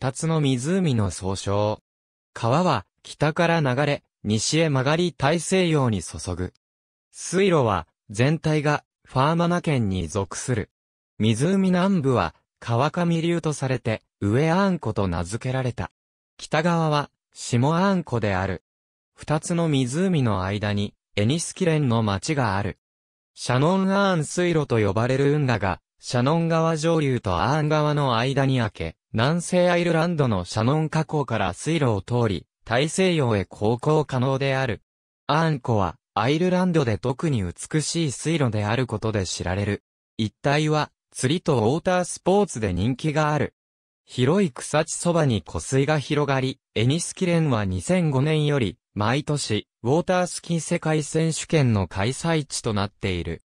二つの湖の総称。川は、北から流れ、西へ曲がり大西洋に注ぐ。水路は、全体が、ファーマナ県に属する。湖南部は、川上流とされて、上アンコと名付けられた。北側は、下アンコである。二つの湖の間に、エニスキレンの町がある。シャノンアーン水路と呼ばれる運河が、シャノン川上流とアーン川の間に開け、南西アイルランドのシャノン河口から水路を通り、大西洋へ航行可能である。アーン湖は、アイルランドで特に美しい水路であることで知られる。一帯は、釣りとウォータースポーツで人気がある。広い草地そばに湖水が広がり、エニスキレンは2005年より、毎年、ウォータースキー世界選手権の開催地となっている。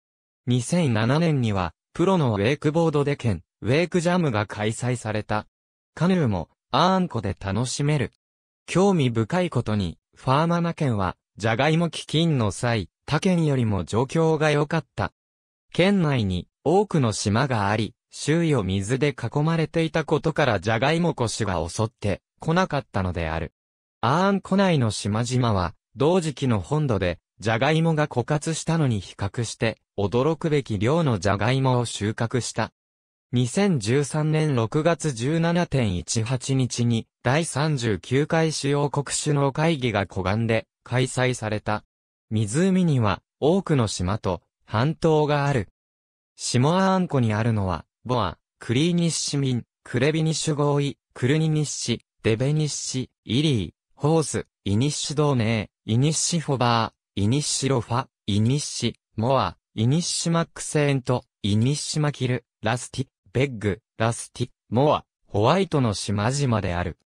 2007年には、プロのウェイクボードで県、ウェイクジャムが開催された。カヌーも、アーン湖で楽しめる。興味深いことに、ファーマナ県は、ジャガイモ基金の際、他県よりも状況が良かった。県内に多くの島があり、周囲を水で囲まれていたことからジャガイモコシが襲って来なかったのである。アーン湖内の島々は、同時期の本土で、ジャガイモが枯渇したのに比較して、驚くべき量のジャガイモを収穫した。2013年6月17.18日に第39回主要国首脳会議が湖岸で開催された。湖には多くの島と半島がある。下アアンコにあるのは、ボア、クリーニッシュミン、クレビニッシュ合意、クルニニッシ、ュ、デベニッシ、ュ、イリー、ホース、イニッシュドーネー、イニッシフォバー、イニッシュロファ、イニッシ、ュ、モア、イニッシュマックセーント、イニッシュマキル、ラスティ、ベッグ、ラスティ、モア、ホワイトの島々である。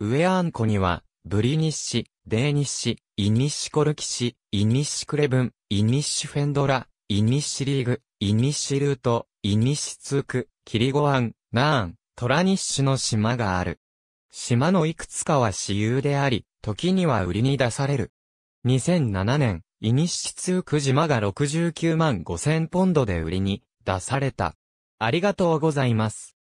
ウエアン湖には、ブリニッシ、デーニッシ、イニッシコルキシ、イニッシクレブン、イニッシフェンドラ、イニッシリーグ、イニッシルート、イニッシツーク、キリゴアン、ナーン、トラニッシュの島がある。島のいくつかは私有であり、時には売りに出される。2007年、イニッシツーク島が69万5000ポンドで売りに出された。ありがとうございます。